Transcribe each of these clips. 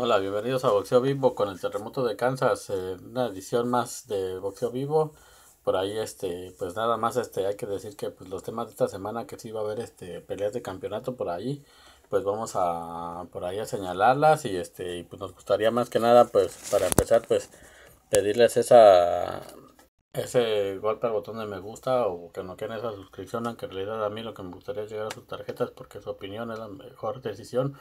Hola, bienvenidos a Boxeo Vivo con el terremoto de Kansas, eh, una edición más de Boxeo Vivo. Por ahí, este, pues nada más, este, hay que decir que pues, los temas de esta semana que sí va a haber, este, peleas de campeonato por ahí, pues vamos a, por ahí a señalarlas y, este, y pues nos gustaría más que nada, pues, para empezar, pues, pedirles esa ese golpe al botón de me gusta o que no en esa suscripción, aunque en realidad a mí lo que me gustaría es llegar a sus tarjetas porque su opinión es la mejor decisión.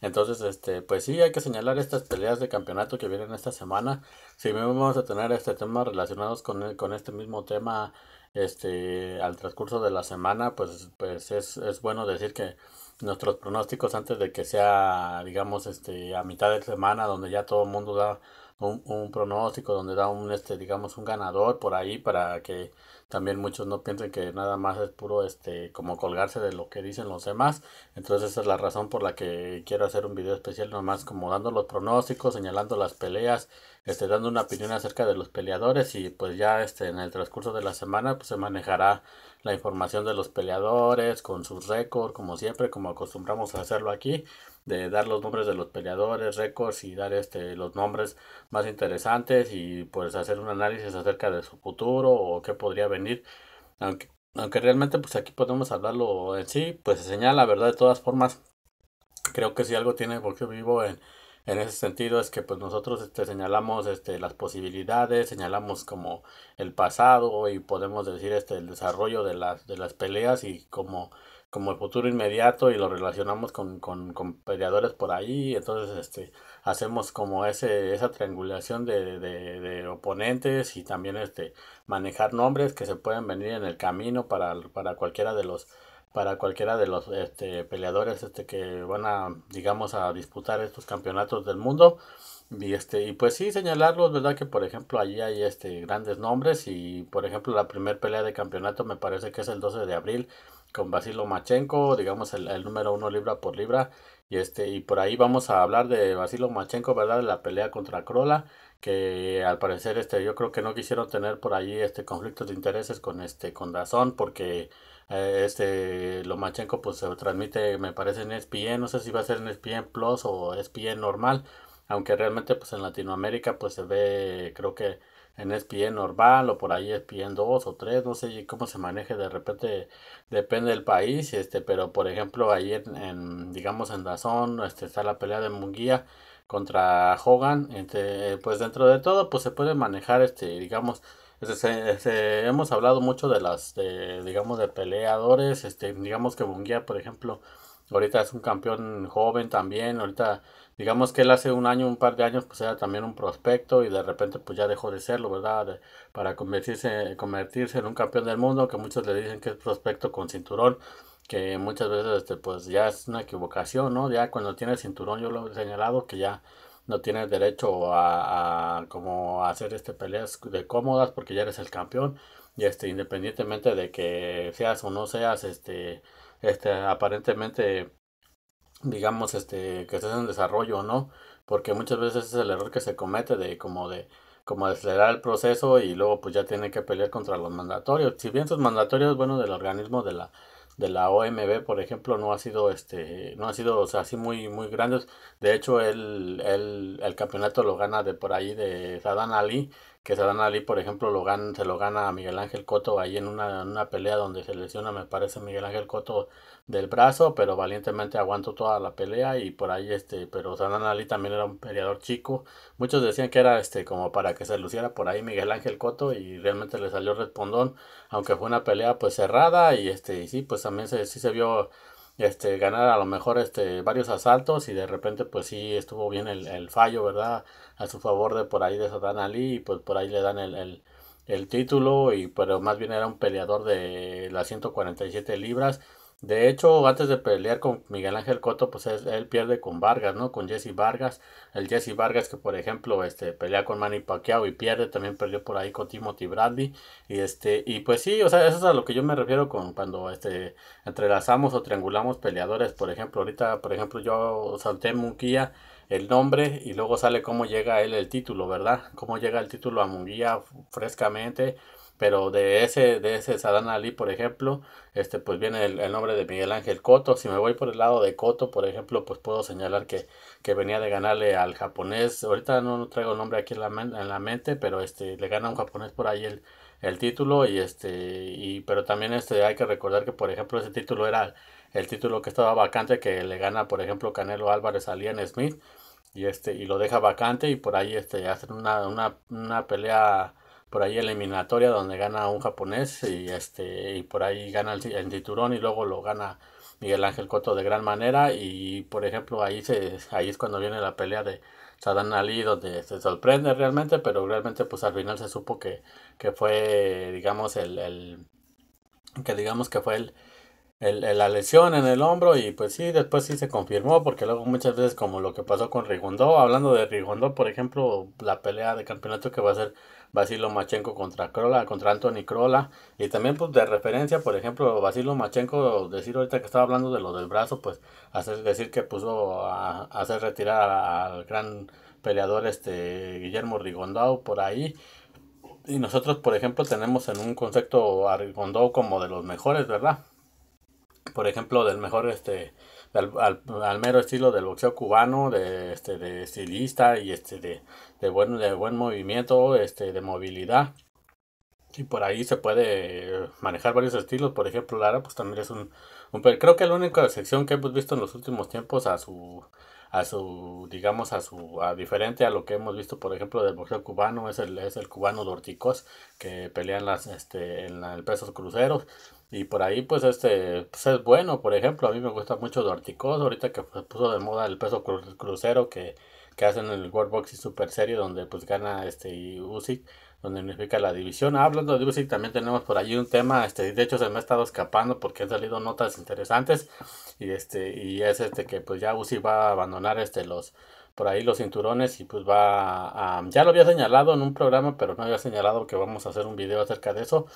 Entonces, este, pues sí, hay que señalar estas peleas de campeonato que vienen esta semana. Si vamos a tener este tema relacionados con, e, con este mismo tema este, al transcurso de la semana, pues, pues es, es bueno decir que nuestros pronósticos antes de que sea, digamos, este, a mitad de semana, donde ya todo el mundo da un, pronóstico donde da un, este, digamos, un ganador por ahí para que también muchos no piensen que nada más es puro este como colgarse de lo que dicen los demás entonces esa es la razón por la que quiero hacer un video especial nomás como dando los pronósticos señalando las peleas este dando una opinión acerca de los peleadores y pues ya este en el transcurso de la semana pues se manejará la información de los peleadores con sus récords como siempre como acostumbramos a hacerlo aquí de dar los nombres de los peleadores récords y dar este los nombres más interesantes y pues hacer un análisis acerca de su futuro o qué podría venir aunque, realmente pues aquí podemos hablarlo en sí, pues se señala, ¿verdad? De todas formas, creo que si algo tiene porque vivo en, en ese sentido es que pues nosotros este, señalamos este, las posibilidades, señalamos como el pasado y podemos decir este, el desarrollo de las, de las peleas y como como el futuro inmediato y lo relacionamos con, peleadores por ahí, entonces este hacemos como ese esa triangulación de, oponentes y también este manejar nombres que se pueden venir en el camino para, cualquiera de los para cualquiera de los este, peleadores este que van a digamos a disputar estos campeonatos del mundo y este y pues sí señalarlos verdad que por ejemplo allí hay este grandes nombres y por ejemplo la primera pelea de campeonato me parece que es el 12 de abril con Basil Lomachenko, digamos el, número uno libra por libra. Y, este, y por ahí vamos a hablar de Basil Lomachenko, ¿verdad? De la pelea contra Crola, que al parecer este, yo creo que no quisieron tener por ahí este conflicto de intereses con, este, con Dazón, porque eh, este Lomachenko pues se transmite, me parece en ESPN, no sé si va a ser en ESPN Plus o ESPN normal, aunque realmente pues en Latinoamérica pues se ve, creo que en ESPN normal o por ahí en 2 o 3, no sé cómo se maneje de repente, depende del país, este, pero por ejemplo ahí en, digamos en Dazón este, está la pelea de Munguía contra Hogan, este, pues dentro de todo pues se puede manejar este digamos se, pues, este, este, hemos hablado mucho de las, digamos, de peleadores, este, digamos que Bungia por ejemplo, ahorita es un campeón joven también, ahorita, digamos que él hace un año, un par de años, pues era también un prospecto y de repente pues ya dejó de serlo, ¿verdad? para convertirse, convertirse en un campeón del mundo, que muchos le dicen que es prospecto con cinturón, que muchas veces, este, pues ya es una equivocación, ¿no? Ya cuando tiene cinturón yo lo he señalado que ya no tienes derecho a, a, como hacer este peleas de cómodas porque ya eres el campeón y este independientemente de que seas o no seas este este aparentemente digamos este que estés en desarrollo o no porque muchas veces es el error que se comete de como de como acelerar el proceso y luego pues ya tiene que pelear contra los mandatorios si bien esos mandatorios bueno del organismo de la de la OMB, por ejemplo, no ha sido, este, no ha sido, así muy, muy grandes. De hecho, el, el campeonato lo gana de por ahí de Sadan Ali, que Sadana por ejemplo, lo se lo gana a Miguel Ángel Coto ahí en una, una, pelea donde se lesiona, me parece, Miguel Ángel Coto del brazo, pero valientemente aguantó toda la pelea y por ahí, este, pero Sadán también era un peleador chico. Muchos decían que era, este, como para que se luciera por ahí Miguel Ángel Coto y realmente le salió respondón, aunque fue una pelea, pues, cerrada y, este, y sí, pues también sí se vio este, ganar a lo mejor este, varios asaltos y de repente pues sí estuvo bien el, fallo, ¿verdad? A su favor de por ahí de Satan Ali y pues por ahí le dan el, el, título y pero más bien era un peleador de las 147 libras de hecho, antes de pelear con Miguel Ángel Cotto, pues él pierde con Vargas, ¿no? Con Jesse Vargas. El Jesse Vargas que, por ejemplo, este, pelea con Manny Pacquiao y pierde, también perdió por ahí con Timothy Bradley. Y, este, y pues sí, o sea, eso es a lo que yo me refiero con cuando este, entrelazamos o triangulamos peleadores. Por ejemplo, ahorita, por ejemplo, yo salté Munguía el nombre y luego sale cómo llega él el título, ¿verdad? Cómo llega el título a Munguía frescamente pero de ese, de ese Ali, por ejemplo, este, pues viene el, nombre de Miguel Ángel Cotto. Si me voy por el lado de Cotto, por ejemplo, pues puedo señalar que, venía de ganarle al japonés. Ahorita no, traigo el nombre aquí en la, en la mente, pero este, le gana a un japonés por ahí el, título y este y pero también este hay que recordar que por ejemplo ese título era el título que estaba vacante que le gana por ejemplo Canelo Álvarez a Lian Smith y este y lo deja vacante y por ahí este hacen una, una, una pelea por ahí eliminatoria donde gana un japonés y este y por ahí gana el, titurón y luego lo gana Miguel Ángel Coto de gran manera y por ejemplo ahí se ahí es cuando viene la pelea de Sadan Ali donde se sorprende realmente pero realmente pues al final se supo que, que fue digamos el, que digamos que fue el, el, la lesión en el hombro y pues sí, después sí se confirmó porque luego muchas veces como lo que pasó con Rigondo. hablando de Rigondo. por ejemplo, la pelea de campeonato que va a ser Basilo Machenko contra Krola, contra Anthony Krola. Y también, pues, de referencia, por ejemplo, Basilo Machenko, decir ahorita que estaba hablando de lo del brazo, pues, hacer, decir que puso a, hacer retirar al gran peleador este Guillermo Rigondo por ahí. Y nosotros, por ejemplo, tenemos en un concepto a Rigondao como de los mejores, ¿verdad? Por ejemplo, del mejor este al, mero estilo del boxeo cubano, de, este, de estilista y este, de, de buen, de buen movimiento, este, de movilidad. Y por ahí se puede manejar varios estilos. Por ejemplo, Lara, pues también es un, creo que la única excepción que hemos visto en los últimos tiempos a su a su digamos a su a diferente a lo que hemos visto por ejemplo del boxeo cubano es el es el cubano Dorticos que pelean las este en, la, peso pesos cruceros y por ahí pues este pues, es bueno por ejemplo a mí me gusta mucho Dorticos ahorita que se puso de moda el peso crucero que que hacen el World y Super serie donde pues gana este Usyk, donde unifica la división. Ah, hablando de Usyk también tenemos por allí un tema, este, de hecho se me ha estado escapando porque han salido notas interesantes y este y es este que pues ya Usyk va a abandonar este los por ahí los cinturones y pues va a, ya lo había señalado en un programa pero no había señalado que vamos a hacer un video acerca de eso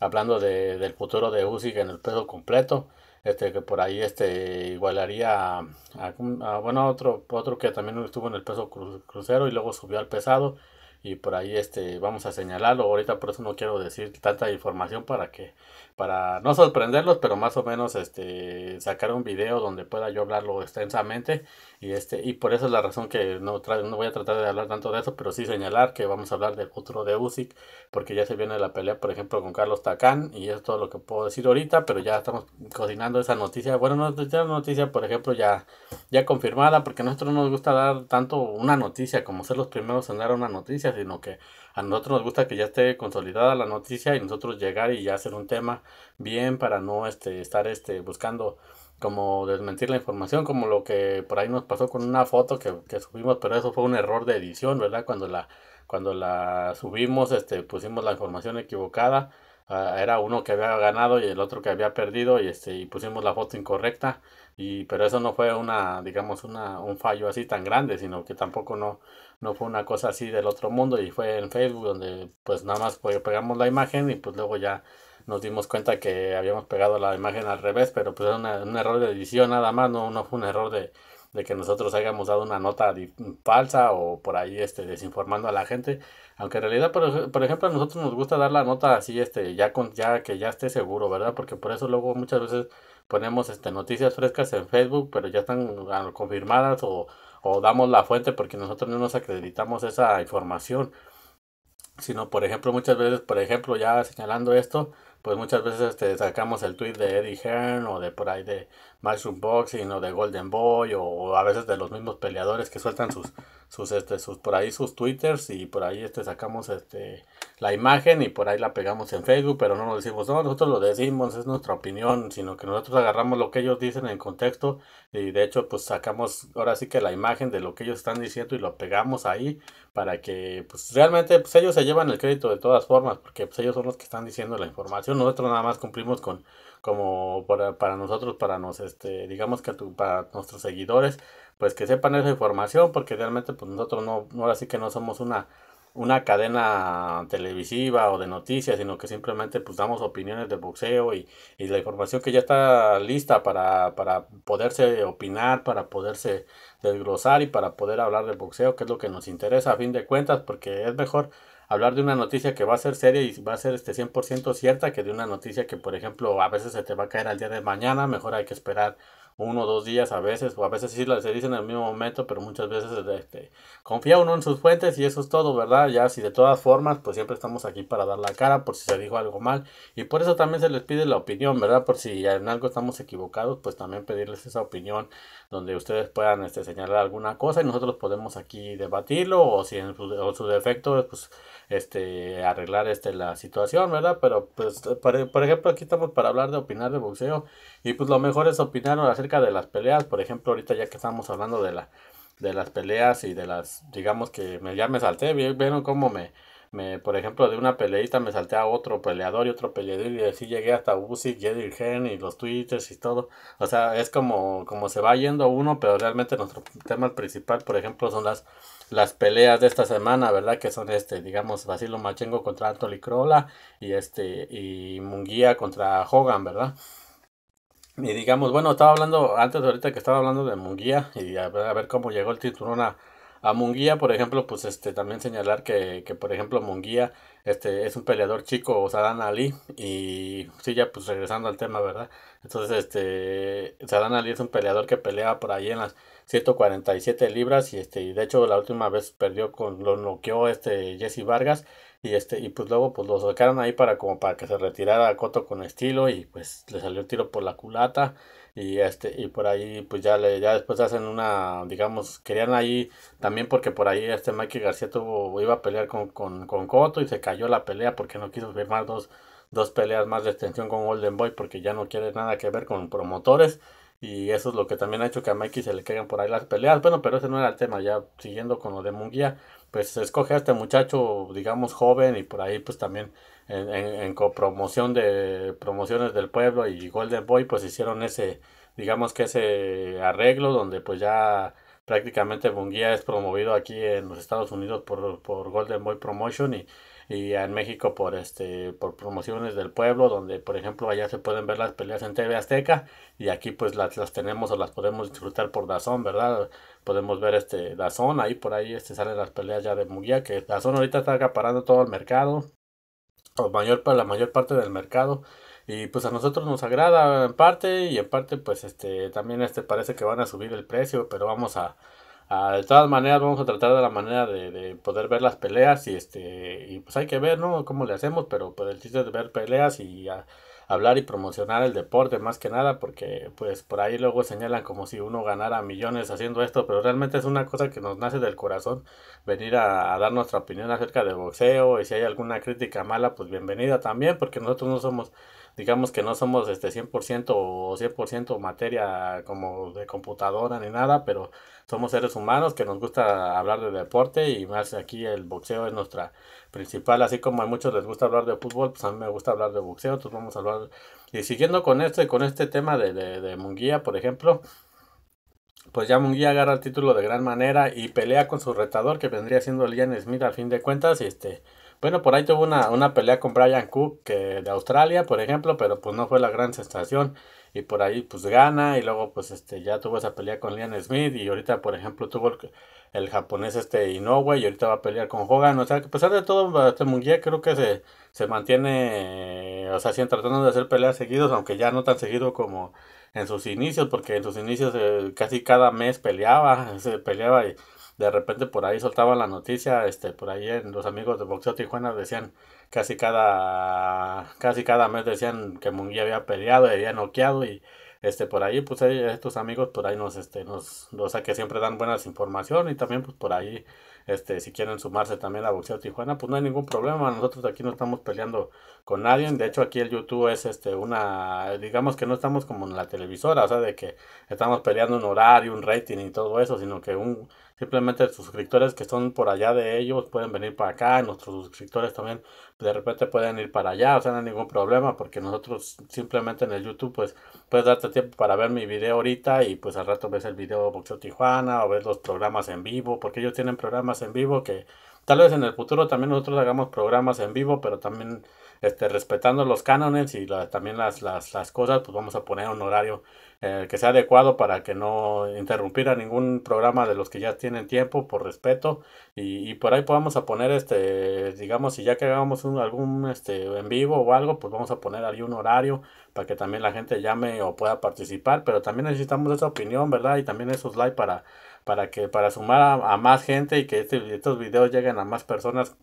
hablando de, del futuro de Usyk en el peso completo este que por ahí este igualaría a, bueno otro otro que también estuvo en el peso crucero y luego subió al pesado y por ahí este vamos a señalarlo ahorita por eso no quiero decir tanta información para que para no sorprenderlos, pero más o menos este sacar un video donde pueda yo hablarlo extensamente y este y por eso es la razón que no, no voy a tratar de hablar tanto de eso, pero sí señalar que vamos a hablar del otro de Usyk porque ya se viene la pelea, por ejemplo, con Carlos Tacán y es todo lo que puedo decir ahorita, pero ya estamos cocinando esa noticia. Bueno, no una noticia, por ejemplo, ya ya confirmada porque a nosotros no nos gusta dar tanto una noticia como ser los primeros en dar una noticia, sino que a nosotros nos gusta que ya esté consolidada la noticia y nosotros llegar y ya hacer un tema bien para no este, estar este, buscando como desmentir la información, como lo que por ahí nos pasó con una foto que, que subimos, pero eso fue un error de edición, ¿verdad? Cuando la, cuando la subimos, este, pusimos la información equivocada. Ah, era uno que había ganado y el otro que había perdido y este y pusimos la foto incorrecta y pero eso no fue una digamos una un fallo así tan grande sino que tampoco no no fue una cosa así del otro mundo y fue en Facebook donde pues nada más pegamos la imagen y pues luego ya nos dimos cuenta que habíamos pegado la imagen al revés, pero pues era un error de edición nada más, no, fue un error de, que nosotros hayamos dado una nota falsa o por ahí este desinformando a la gente, aunque en realidad por, por, ejemplo a nosotros nos gusta dar la nota así este ya con ya que ya esté seguro, ¿verdad? Porque por eso luego muchas veces ponemos este noticias frescas en Facebook, pero ya están ah, confirmadas o o damos la fuente porque nosotros no nos acreditamos esa información. Sino, por ejemplo, muchas veces, por ejemplo, ya señalando esto, pues muchas veces este, sacamos el tweet de Eddie Hearn o de por ahí de Mushroom Boxing o de Golden Boy o, a veces de los mismos peleadores que sueltan sus sus este sus por ahí sus twitters y por ahí este sacamos este la imagen y por ahí la pegamos en Facebook, pero no nos decimos, no, nosotros lo decimos, es nuestra opinión, sino que nosotros agarramos lo que ellos dicen en contexto y de hecho pues sacamos ahora sí que la imagen de lo que ellos están diciendo y lo pegamos ahí para que pues realmente pues ellos se llevan el crédito de todas formas porque pues ellos son los que están diciendo la información nosotros, nada más cumplimos con como para, nosotros, para nos, este, digamos que para nuestros seguidores, pues que sepan esa información, porque realmente pues nosotros no, ahora sí que no somos una, una cadena televisiva o de noticias, sino que simplemente pues damos opiniones de boxeo y, la información que ya está lista para, para, poderse opinar, para poderse desglosar y para poder hablar de boxeo, que es lo que nos interesa a fin de cuentas, porque es mejor hablar de una noticia que va a ser seria y va a ser este 100% cierta que de una noticia que, por ejemplo, a veces se te va a caer al día de mañana, mejor hay que esperar uno o dos días a veces, o a veces sí se dice en el mismo momento, pero muchas veces este, confía uno en sus fuentes y eso es todo, ¿verdad? Ya si de todas formas, pues siempre estamos aquí para dar la cara por si se dijo algo mal y por eso también se les pide la opinión, ¿verdad? Por si en algo estamos equivocados, pues también pedirles esa opinión donde ustedes puedan este, señalar alguna cosa y nosotros podemos aquí debatirlo o si en su, o defecto pues este arreglar este la situación verdad pero pues e, por, ejemplo aquí estamos para hablar de opinar de boxeo y pues lo mejor es opinar acerca de las peleas por ejemplo ahorita ya que estamos hablando de la de las peleas y de las digamos que me ya me salté vieron cómo me por ejemplo, de una peleita me salté a otro peleador y otro peleador y así llegué hasta Uzi, Jedi y los Twitters y todo. O sea, es como, como se va yendo uno, pero realmente nuestro tema principal, por ejemplo, son las, las peleas de esta semana, ¿verdad? Que son este, digamos, Vasilo Machengo contra Anthony crola y este, y Munguía contra Hogan, ¿verdad? Y digamos, bueno, estaba hablando, antes de ahorita que estaba hablando de Munguía y a ver, cómo llegó el título a a Munguía, por ejemplo, pues este también señalar que, por ejemplo Munguía este, es un peleador chico, o Ali, y sí, ya pues regresando al tema, ¿verdad? Entonces, este, Sadan Ali es un peleador que peleaba por ahí en las 147 libras, y este, y de hecho la última vez perdió con, lo noqueó este Jesse Vargas, y este, y pues luego pues lo sacaron ahí para como para que se retirara Coto con estilo, y pues le salió el tiro por la culata y este y por ahí pues ya le, ya después hacen una digamos querían ahí también porque por ahí este Mikey García tuvo iba a pelear con, con, con y se cayó la pelea porque no quiso firmar dos dos peleas más de extensión con Golden Boy porque ya no quiere nada que ver con promotores y eso es lo que también ha hecho que a Mikey se le caigan por ahí las peleas bueno pero ese no era el tema ya siguiendo con lo de Munguía pues se escoge a este muchacho, digamos, joven y por ahí pues también en, en, en, copromoción de promociones del pueblo y Golden Boy pues hicieron ese, digamos que ese arreglo donde pues ya prácticamente Bunguía es promovido aquí en los Estados Unidos por, por Golden Boy Promotion y, y en México por este por promociones del pueblo donde por ejemplo allá se pueden ver las peleas en TV Azteca y aquí pues las, las tenemos o las podemos disfrutar por Dazón verdad podemos ver este la zona ahí por ahí este, salen las peleas ya de Muguía, que la zona ahorita está acaparando todo el mercado, o mayor, la mayor parte del mercado, y pues a nosotros nos agrada en parte, y en parte pues este también este parece que van a subir el precio, pero vamos a, de todas maneras vamos a tratar de la manera de, de, poder ver las peleas, y este y pues hay que ver, ¿no? Cómo le hacemos, pero pues el chiste es ver peleas y... A, hablar y promocionar el deporte más que nada porque pues por ahí luego señalan como si uno ganara millones haciendo esto pero realmente es una cosa que nos nace del corazón venir a, dar nuestra opinión acerca de boxeo y si hay alguna crítica mala pues bienvenida también porque nosotros no somos digamos que no somos este 100% o 100% materia como de computadora ni nada, pero somos seres humanos que nos gusta hablar de deporte y más aquí el boxeo es nuestra principal, así como a muchos les gusta hablar de fútbol, pues a mí me gusta hablar de boxeo, entonces vamos a hablar y siguiendo con esto y con este tema de, de, de Munguía, por ejemplo, pues ya Munguía agarra el título de gran manera y pelea con su retador que vendría siendo el Ian Smith al fin de cuentas y este bueno, por ahí tuvo una, una pelea con Brian Cook que de Australia, por ejemplo, pero pues no fue la gran sensación. Y por ahí pues gana y luego pues este ya tuvo esa pelea con Liam Smith y ahorita por ejemplo tuvo el, japonés este Inoue y ahorita va a pelear con Hogan. O sea que a pesar de todo, este Munguía creo que se, se mantiene, o sea, siguen tratando de hacer peleas seguidos, aunque ya no tan seguido como en sus inicios, porque en sus inicios eh, casi cada mes peleaba, se peleaba y de repente por ahí soltaban la noticia, este, por ahí en los amigos de Boxeo Tijuana decían casi cada, casi cada mes decían que Munguía había peleado, y había noqueado y este por ahí pues estos amigos por ahí nos este nos o sea que siempre dan buenas informaciones y también pues por ahí este si quieren sumarse también a boxeo Tijuana pues no hay ningún problema nosotros aquí no estamos peleando con nadie de hecho aquí el YouTube es este una digamos que no estamos como en la televisora o sea de que estamos peleando un horario un rating y todo eso sino que un Simplemente suscriptores que son por allá de ellos pueden venir para acá. Nuestros suscriptores también de repente pueden ir para allá. O sea, no hay ningún problema porque nosotros simplemente en el YouTube pues puedes darte tiempo para ver mi video ahorita y pues al rato ves el video Boxeo Tijuana o ves los programas en vivo porque ellos tienen programas en vivo que Tal vez en el futuro también nosotros hagamos programas en vivo, pero también este, respetando los cánones y también las, cosas, pues vamos a poner un horario eh, que sea adecuado para que no interrumpir a ningún programa de los que ya tienen tiempo por respeto y, por ahí podamos a poner, este, digamos, si ya que hagamos un, algún este, en vivo o algo, pues vamos a poner ahí un horario para que también la gente llame o pueda participar, pero también necesitamos esa opinión, ¿verdad? Y también esos likes para para que para sumar a, más gente y que este, estos videos lleguen a más personas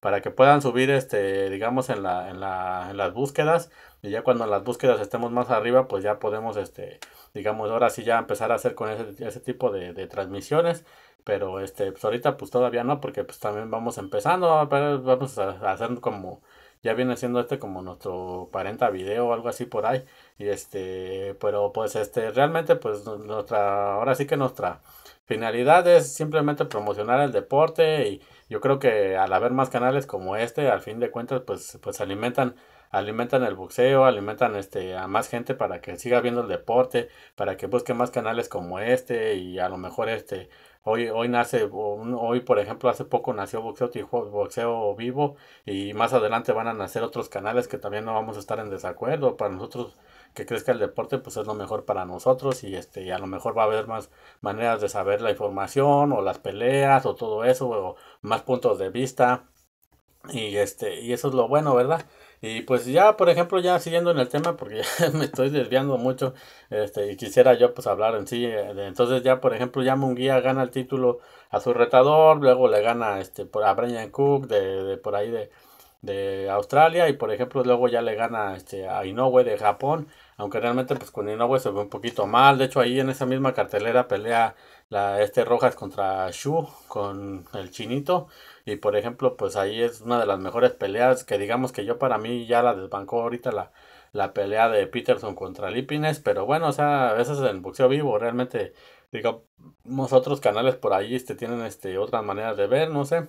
para que puedan subir este digamos en, la, en, la, en las búsquedas y ya cuando las búsquedas estemos más arriba pues ya podemos este digamos ahora sí ya empezar a hacer con ese, tipo de, transmisiones pero este pues ahorita pues todavía no porque pues también vamos empezando vamos a, hacer como ya viene siendo este como nuestro 40 video o algo así por ahí y este pero pues este realmente pues nuestra ahora sí que nuestra finalidad es simplemente promocionar el deporte y yo creo que al haber más canales como este, al fin de cuentas, pues, pues alimentan alimentan el boxeo, alimentan este, a más gente para que siga viendo el deporte, para que busque más canales como este y a lo mejor este, hoy, hoy nace, hoy por ejemplo hace poco nació boxeo, boxeo vivo y más adelante van a nacer otros canales que también no vamos a estar en desacuerdo para nosotros que crezca el deporte pues es lo mejor para nosotros y este y a lo mejor va a haber más maneras de saber la información o las peleas o todo eso o más puntos de vista y este y eso es lo bueno verdad y pues ya, por ejemplo, ya siguiendo en el tema, porque ya me estoy desviando mucho, este, y quisiera yo pues hablar en sí. Eh, entonces ya, por ejemplo, ya Munguía gana el título a su retador, luego le gana este, a Brian Cook de, por ahí de, Australia y por ejemplo luego ya le gana este, a Inoue de Japón, aunque realmente pues con Inoue se ve un poquito mal, de hecho ahí en esa misma cartelera pelea la, este Rojas contra Shu con el chinito y por ejemplo, pues ahí es una de las mejores peleas que digamos que yo para mí ya la desbancó ahorita la, la pelea de Peterson contra Lipines, pero bueno, o sea, a veces en boxeo vivo, realmente, digamos, otros canales por ahí este, tienen este, otras maneras de ver, no sé.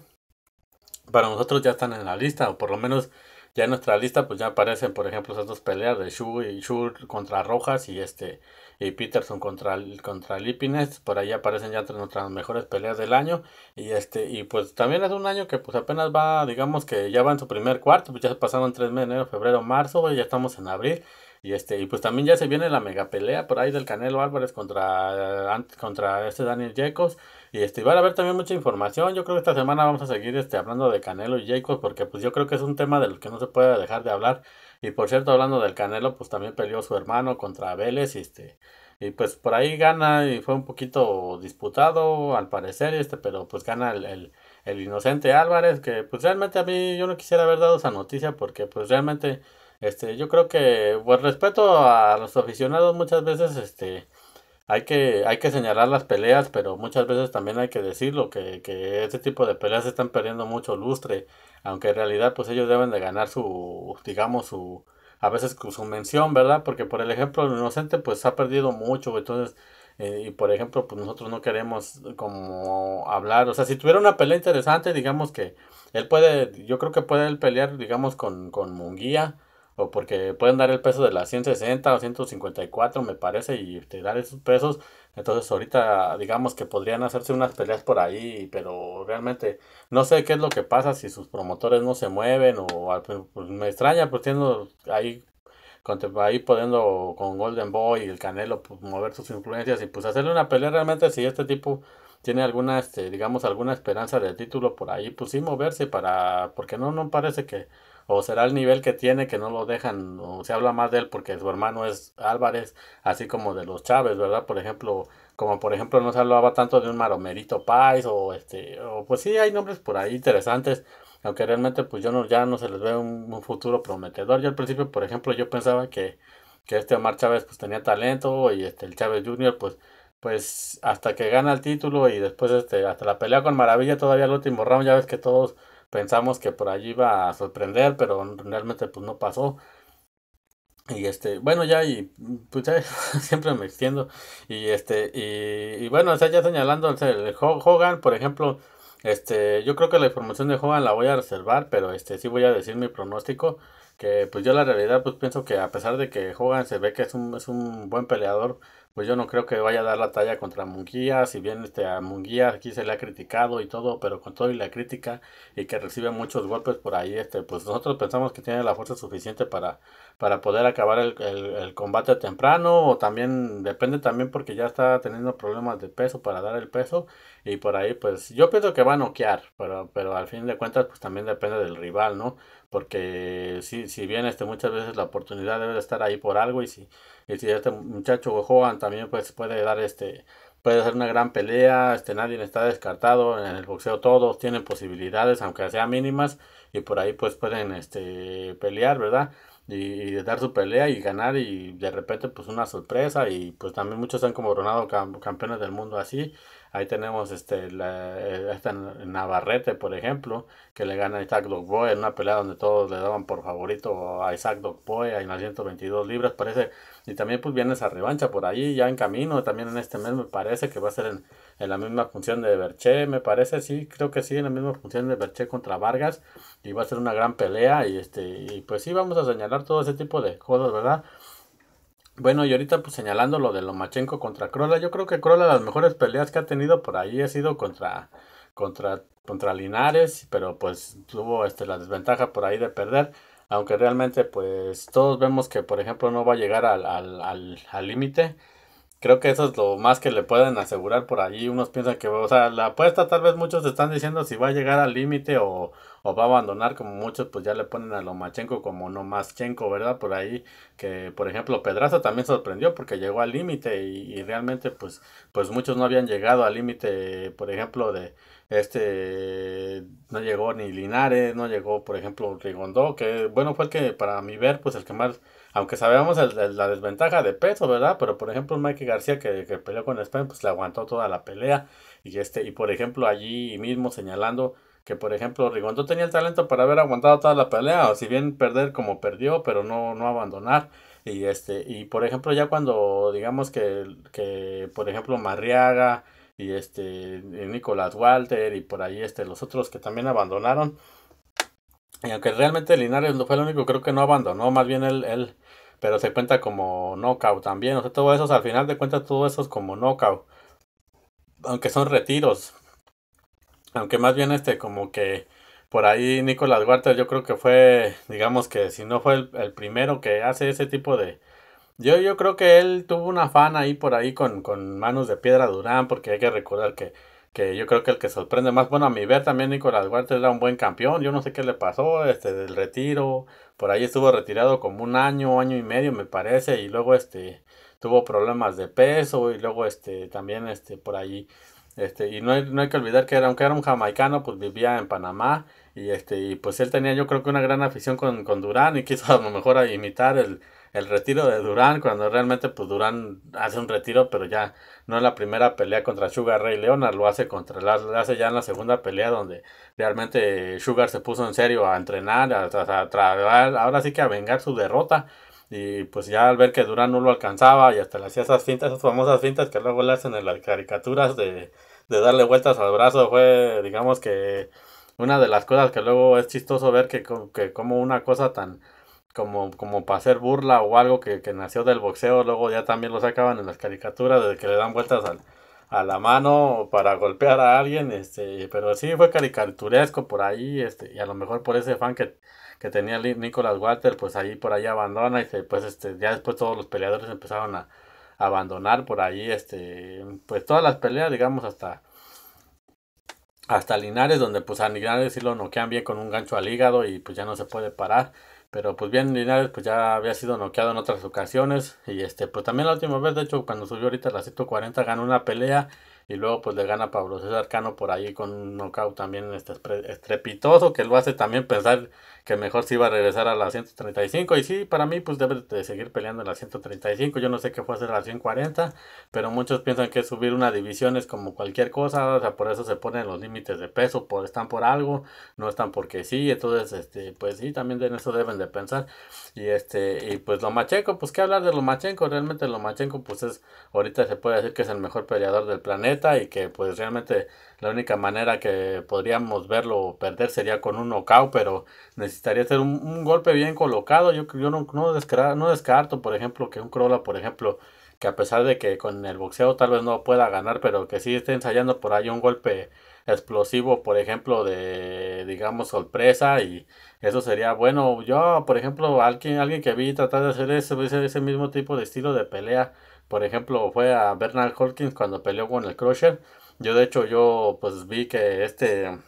Para nosotros ya están en la lista, o por lo menos ya en nuestra lista pues ya aparecen por ejemplo esas dos peleas de Shu y Shu contra Rojas y este y Peterson contra, contra Lipinets, por ahí aparecen ya entre nuestras mejores peleas del año y este y pues también es un año que pues apenas va, digamos que ya va en su primer cuarto, pues ya se pasaron tres meses, enero, febrero, marzo, y ya estamos en abril. Y este, y pues también ya se viene la mega pelea por ahí del Canelo Álvarez contra, eh, contra este Daniel Jacobs. Y este, van a haber también mucha información. Yo creo que esta semana vamos a seguir este, hablando de Canelo y Jacobs, porque pues yo creo que es un tema del que no se puede dejar de hablar. Y por cierto, hablando del Canelo, pues también perdió su hermano contra Vélez y este. Y pues por ahí gana y fue un poquito disputado al parecer, este, pero pues gana el, el, inocente Álvarez, que pues realmente a mí yo no quisiera haber dado esa noticia porque pues realmente, este, yo creo que, pues, respeto a los aficionados muchas veces, este, hay que, hay que señalar las peleas, pero muchas veces también hay que decirlo, que, que este tipo de peleas están perdiendo mucho lustre, aunque en realidad pues ellos deben de ganar su, digamos, su, a veces su mención, ¿verdad? Porque por el ejemplo, el inocente pues ha perdido mucho, entonces, eh, y por ejemplo, pues nosotros no queremos como hablar, o sea, si tuviera una pelea interesante, digamos que él puede, yo creo que puede él pelear, digamos, con, con Munguía, o porque pueden dar el peso de las 160 o 154, me parece, y te dar esos pesos. Entonces, ahorita digamos que podrían hacerse unas peleas por ahí, pero realmente no sé qué es lo que pasa si sus promotores no se mueven o pues, me extraña, pues ahí con, ahí podiendo con Golden Boy y el Canelo pues, mover sus influencias y pues hacerle una pelea realmente si este tipo tiene alguna este, digamos alguna esperanza de título por ahí pues sí moverse para porque no no parece que o será el nivel que tiene que no lo dejan, o se habla más de él porque su hermano es Álvarez, así como de los Chávez, ¿verdad? Por ejemplo, como por ejemplo no se hablaba tanto de un Maromerito Pais o este, o pues sí hay nombres por ahí interesantes, aunque realmente pues yo no, ya no se les ve un, futuro prometedor. Yo al principio, por ejemplo, yo pensaba que, que este Omar Chávez pues tenía talento y este el Chávez Jr. pues pues hasta que gana el título y después este hasta la pelea con Maravilla todavía el último round ya ves que todos pensamos que por allí iba a sorprender, pero realmente pues no pasó. Y este, bueno, ya, y pues ya, siempre me extiendo. Y este, y, bueno, se ya señalando el Hogan, por ejemplo, este, yo creo que la información de Hogan la voy a reservar, pero este, sí voy a decir mi pronóstico. Que pues yo la realidad, pues pienso que a pesar de que Hogan se ve que es un, es un buen peleador, pues yo no creo que vaya a dar la talla contra Munguía, si bien este, a Munguía aquí se le ha criticado y todo, pero con todo y la crítica y que recibe muchos golpes por ahí, este, pues nosotros pensamos que tiene la fuerza suficiente para, para poder acabar el, el, el combate temprano o también, depende también porque ya está teniendo problemas de peso para dar el peso y por ahí pues yo pienso que va a noquear, pero, pero al fin de cuentas pues también depende del rival, ¿no? porque si, si bien este, muchas veces la oportunidad debe de estar ahí por algo y si, si este muchacho joven también pues, puede dar este puede ser una gran pelea, este nadie está descartado, en el boxeo todos tienen posibilidades aunque sean mínimas y por ahí pues pueden este pelear, ¿verdad? Y, dar su pelea y ganar y de repente pues una sorpresa y pues también muchos han como coronado campeones del mundo así Ahí tenemos este, la, eh, esta Navarrete, por ejemplo, que le gana a Isaac Dogboy en una pelea donde todos le daban por favorito a Isaac Dogboy en las 122 libras, parece. Y también pues viene esa revancha por ahí, ya en camino, también en este mes me parece que va a ser en, la misma función de Berché, me parece, sí, creo que sí, en la misma función de Berché contra Vargas. Y va a ser una gran pelea y, este, y pues sí, vamos a señalar todo ese tipo de cosas, ¿verdad? Bueno, y ahorita pues señalando lo de Lomachenko contra Krola, yo creo que Krola las mejores peleas que ha tenido por ahí ha sido contra contra contra Linares, pero pues tuvo este la desventaja por ahí de perder, aunque realmente pues todos vemos que por ejemplo no va a llegar al límite. Creo que eso es lo más que le pueden asegurar por ahí, Unos piensan que, o sea, la apuesta tal vez muchos están diciendo si va a llegar al límite o, va a abandonar, como muchos pues ya le ponen a Lomachenko como no más chenko ¿verdad? Por ahí que, por ejemplo, Pedraza también sorprendió porque llegó al límite y, realmente pues, pues muchos no habían llegado al límite, por ejemplo, de este, no llegó ni Linares, no llegó, por ejemplo, Rigondó, que bueno, fue el que para mi ver, pues el que más aunque sabemos la desventaja de peso, ¿verdad? Pero por ejemplo, Mike García que, que peleó con españa pues le aguantó toda la pelea. Y este, y por ejemplo, allí mismo señalando que por ejemplo Rigondo tenía el talento para haber aguantado toda la pelea, o si bien perder como perdió, pero no, no abandonar. Y este, y por ejemplo, ya cuando digamos que, que por ejemplo Marriaga y este Nicolás Walter y por ahí este los otros que también abandonaron y aunque realmente Linares no fue el único, creo que no abandonó, más bien él, él pero se cuenta como knockout también. O sea, todo eso, al final de cuentas, todo eso es como knockout. Aunque son retiros. Aunque más bien este, como que por ahí Nicolás Huerta, yo creo que fue, digamos que si no fue el, primero que hace ese tipo de... Yo, yo creo que él tuvo una fan ahí por ahí con, con Manos de Piedra Durán, porque hay que recordar que que yo creo que el que sorprende más, bueno, a mi ver también Nicolás Huerta era un buen campeón, yo no sé qué le pasó, este, del retiro, por ahí estuvo retirado como un año, año y medio me parece, y luego este, tuvo problemas de peso, y luego este, también este, por ahí, este, y no hay, que olvidar que era, aunque era un jamaicano, pues vivía en Panamá, y este, y pues él tenía yo creo que una gran afición con, con Durán, y quiso a lo mejor a imitar el, el retiro de Durán, cuando realmente pues Durán hace un retiro, pero ya no es la primera pelea contra Sugar Rey Leonard, lo hace contra lo hace ya en la segunda pelea donde realmente Sugar se puso en serio a entrenar, a, a, ahora sí que a vengar su derrota. Y pues ya al ver que Durán no lo alcanzaba y hasta le hacía esas fintas, esas famosas fintas que luego le hacen en las caricaturas de, de darle vueltas al brazo, fue digamos que una de las cosas que luego es chistoso ver que, que como una cosa tan como, como para hacer burla o algo que, nació del boxeo, luego ya también lo sacaban en las caricaturas de que le dan vueltas a la mano para golpear a alguien, este, pero sí fue caricaturesco por ahí, este, y a lo mejor por ese fan que, que tenía Nicolas Walter, pues ahí por ahí abandona y pues este, ya después todos los peleadores empezaron a, abandonar por ahí, este, pues todas las peleas, digamos, hasta hasta Linares, donde pues a Linares sí lo noquean bien con un gancho al hígado y pues ya no se puede parar. Pero pues bien, Linares pues ya había sido noqueado en otras ocasiones. Y este, pues también la última vez, de hecho, cuando subió ahorita la 140, ganó una pelea. Y luego pues le gana Pablo César Cano por ahí con un knockout también este, estrepitoso que lo hace también pensar que mejor si iba a regresar a la 135. Y sí, para mí, pues debe de seguir peleando en la 135. Yo no sé qué fue hacer a la 140, pero muchos piensan que subir una división es como cualquier cosa. O sea, por eso se ponen los límites de peso, por, están por algo, no están porque sí. Entonces, este, pues sí, también en eso deben de pensar. Y este, y pues lo Lomachenko, pues qué hablar de lo Lomachenko. Realmente lo Lomachenko, pues es, ahorita se puede decir que es el mejor peleador del planeta y que pues realmente la única manera que podríamos verlo perder sería con un knockout, pero necesitaría ser un, golpe bien colocado. Yo, yo no, no, descarto, por ejemplo, que un Crola, por ejemplo, que a pesar de que con el boxeo tal vez no pueda ganar, pero que sí esté ensayando por ahí un golpe explosivo, por ejemplo, de, digamos, sorpresa, y eso sería bueno. Yo, por ejemplo, alguien, alguien que vi tratar de hacer ese, ese mismo tipo de estilo de pelea, por ejemplo, fue a Bernard Hawkins cuando peleó con el Crusher yo de hecho yo pues vi que este,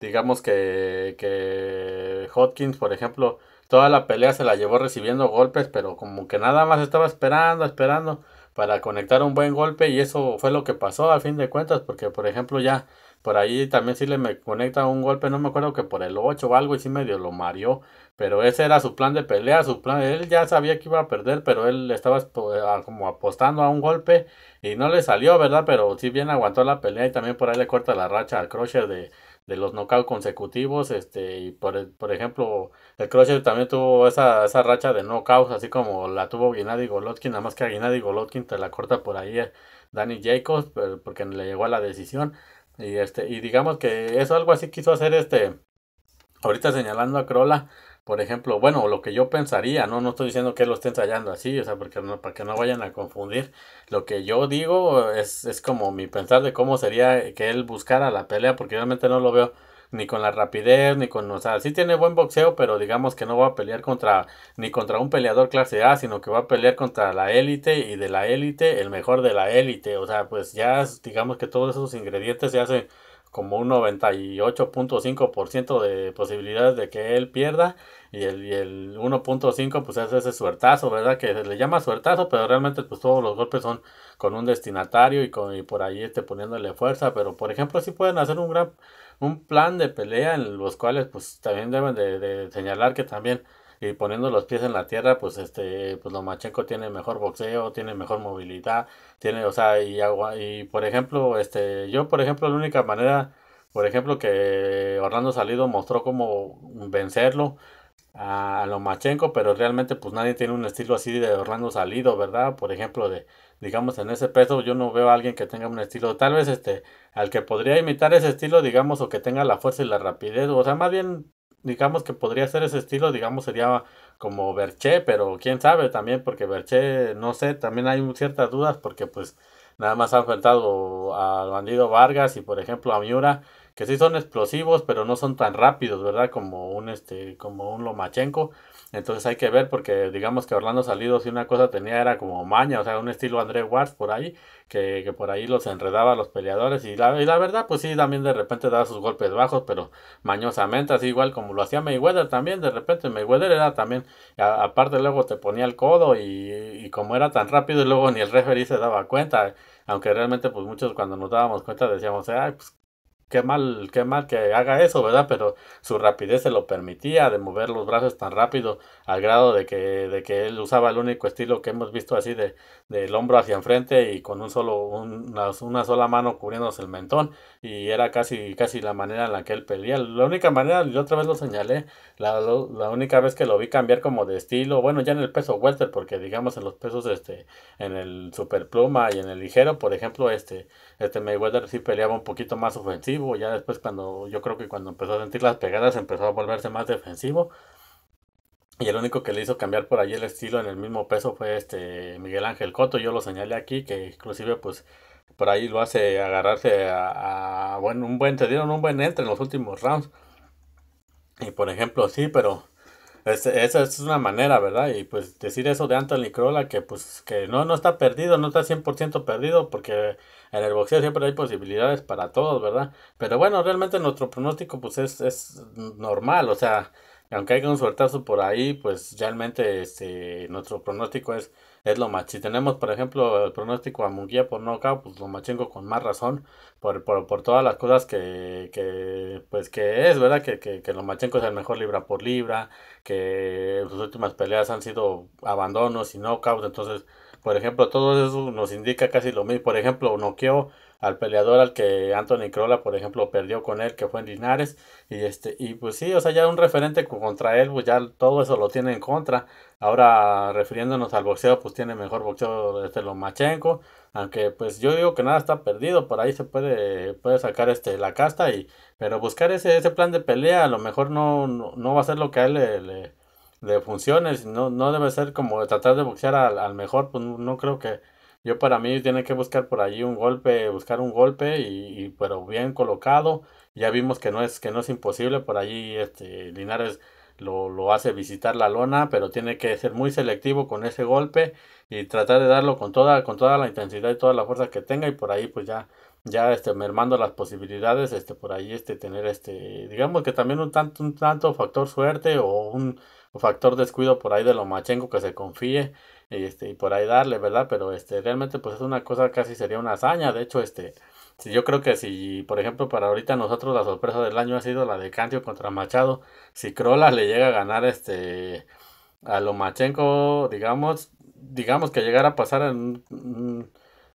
digamos que, que Hopkins, por ejemplo, toda la pelea se la llevó recibiendo golpes, pero como que nada más estaba esperando, esperando para conectar un buen golpe y eso fue lo que pasó a fin de cuentas, porque por ejemplo ya por ahí también sí le me conecta un golpe, no me acuerdo que por el 8 o algo, y sí medio lo mareó. Pero ese era su plan de pelea, su plan. Él ya sabía que iba a perder, pero él estaba ah, como apostando a un golpe y no le salió, ¿verdad? Pero sí bien aguantó la pelea y también por ahí le corta la racha al crusher de, de los knockouts consecutivos. Este, y por, e, por ejemplo, el Crusher también tuvo esa, esa racha de knockouts, así como la tuvo Gennady Golotkin. Nada más que a Gennady Golotkin te la corta por ahí eh, Danny Jacobs, porque le llegó a la decisión. Y, este, y digamos que eso algo así quiso hacer este, ahorita señalando a Crola, por ejemplo, bueno, lo que yo pensaría, no, no estoy diciendo que lo esté ensayando así, o sea, porque para que no vayan a confundir, lo que yo digo es, es como mi pensar de cómo sería que él buscara la pelea, porque realmente no lo veo ni con la rapidez, ni con, o sea, sí tiene buen boxeo, pero digamos que no va a pelear contra, ni contra un peleador clase A, sino que va a pelear contra la élite y de la élite, el mejor de la élite, o sea, pues ya digamos que todos esos ingredientes se hacen como un 98.5% de posibilidades de que él pierda y el, 1.5 pues es ese suertazo, ¿verdad? Que se le llama suertazo, pero realmente pues todos los golpes son con un destinatario y, con, por ahí este, poniéndole fuerza, pero por ejemplo sí pueden hacer un gran un plan de pelea en los cuales pues también deben de, señalar que también y poniendo los pies en la tierra, pues este, pues macheco tiene mejor boxeo, tiene mejor movilidad, tiene, o sea, y agua, y por ejemplo, este, yo por ejemplo, la única manera, por ejemplo, que Orlando Salido mostró cómo vencerlo a Lomachenko, pero realmente pues nadie tiene un estilo así de Orlando salido, ¿verdad? Por ejemplo, de digamos en ese peso yo no veo a alguien que tenga un estilo, tal vez este al que podría imitar ese estilo, digamos, o que tenga la fuerza y la rapidez, o sea, más bien digamos que podría ser ese estilo, digamos, sería como Berché, pero quién sabe también porque Berché, no sé, también hay ciertas dudas porque pues nada más ha enfrentado al bandido Vargas y por ejemplo a Miura que sí son explosivos, pero no son tan rápidos, ¿verdad? Como un este, como un Lomachenko. Entonces hay que ver porque digamos que Orlando Salido si una cosa tenía era como maña, o sea, un estilo André Ward por ahí, que, que, por ahí los enredaba a los peleadores y la, verdad pues sí, también de repente daba sus golpes bajos, pero mañosamente, así igual como lo hacía Mayweather también, de repente Mayweather era también, aparte luego te ponía el codo y, y como era tan rápido y luego ni el referee se daba cuenta aunque realmente pues muchos cuando nos dábamos cuenta decíamos, ah, pues qué mal, qué mal que haga eso, ¿verdad? Pero su rapidez se lo permitía de mover los brazos tan rápido al grado de que, de que él usaba el único estilo que hemos visto así de del hombro hacia enfrente y con un solo, una, sola mano cubriéndose el mentón y era casi, casi la manera en la que él peleaba. La única manera, yo otra vez lo señalé, la, única vez que lo vi cambiar como de estilo, bueno, ya en el peso welter, porque digamos en los pesos, este, en el superpluma y en el ligero, por ejemplo, este, este Mayweather sí peleaba un poquito más ofensivo ya después cuando yo creo que cuando empezó a sentir las pegadas empezó a volverse más defensivo. Y el único que le hizo cambiar por allí el estilo en el mismo peso fue este Miguel Ángel Coto, yo lo señalé aquí, que inclusive pues por ahí lo hace agarrarse a, bueno, un buen, se un buen entre en los últimos rounds. Y por ejemplo, sí, pero esa es una manera, ¿verdad? Y pues decir eso de Anthony Crowley que pues que no, no está perdido, no está 100% perdido, porque en el boxeo siempre hay posibilidades para todos, ¿verdad? Pero bueno, realmente nuestro pronóstico pues es, es normal, o sea, aunque haya un suertazo por ahí, pues realmente este, nuestro pronóstico es, es lo más. Si tenemos, por ejemplo, el pronóstico a Munguía por nocaut, pues lo machengo con más razón, por, por, por todas las cosas que, que, pues que es, ¿verdad? Que, que, que lo es el mejor libra por libra, que sus últimas peleas han sido abandonos y knockouts, entonces por ejemplo, todo eso nos indica casi lo mismo. Por ejemplo, noqueó al peleador al que Anthony Crolla, por ejemplo, perdió con él, que fue en Linares. Y este, y pues sí, o sea, ya un referente contra él, pues ya todo eso lo tiene en contra. Ahora, refiriéndonos al boxeo, pues tiene mejor boxeo desde Lomachenko. Aunque pues yo digo que nada está perdido, por ahí se puede, puede sacar este la casta y pero buscar ese, ese plan de pelea a lo mejor no, no, va a ser lo que a él le de funciones, no, no debe ser como tratar de boxear al, mejor, pues no, creo que yo para mí tiene que buscar por allí un golpe, buscar un golpe y, pero bien colocado, ya vimos que no es que no es imposible por allí este Linares lo, lo hace visitar la lona, pero tiene que ser muy selectivo con ese golpe y tratar de darlo con toda con toda la intensidad y toda la fuerza que tenga y por ahí pues ya ya este mermando las posibilidades este por ahí este tener este digamos que también un tanto un tanto factor suerte o un factor descuido por ahí de lo que se confíe y, este, y por ahí darle, ¿verdad? Pero este, realmente pues es una cosa casi sería una hazaña. De hecho, este, si yo creo que si, por ejemplo, para ahorita nosotros la sorpresa del año ha sido la de Cantio contra Machado, si Crola le llega a ganar este a Lomachenko, digamos, digamos que llegara a pasar en un,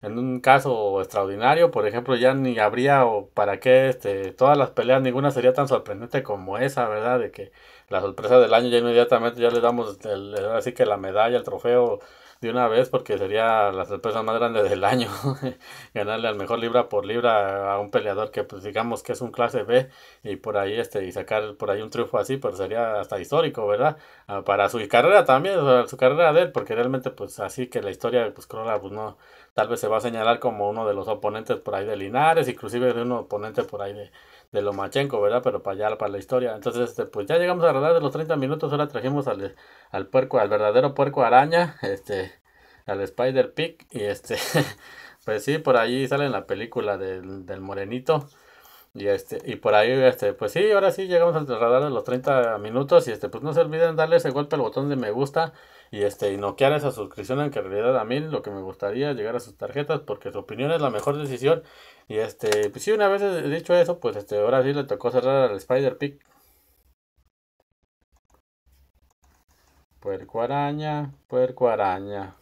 en un caso extraordinario, por ejemplo, ya ni habría o para qué este, todas las peleas, ninguna sería tan sorprendente como esa, ¿verdad? De que la sorpresa del año, ya inmediatamente ya le damos el, así que la medalla, el trofeo de una vez, porque sería la sorpresa más grande del año, ganarle al mejor libra por libra a un peleador que pues digamos que es un clase B y por ahí este y sacar por ahí un triunfo así, pues, sería hasta histórico, ¿verdad? Ah, para su carrera también, su carrera de él, porque realmente pues así que la historia pues Corona pues no tal vez se va a señalar como uno de los oponentes por ahí de Linares, inclusive de un oponente por ahí de, de Lomachenko, ¿verdad? Pero para allá, para la historia. Entonces, este, pues ya llegamos a alrededor de los 30 minutos, ahora trajimos al, al puerco, al verdadero puerco araña, este, al Spider Pig, y este, pues sí, por ahí sale en la película del, del morenito, y, este, y por ahí, este, pues sí, ahora sí llegamos al radar de los 30 minutos. Y este, pues no se olviden darle ese golpe al botón de me gusta y este y noquear esa suscripción en que en realidad a mí lo que me gustaría es llegar a sus tarjetas porque su opinión es la mejor decisión y este pues sí una vez dicho eso pues este ahora sí le tocó cerrar al Spider pick puerco araña puerco araña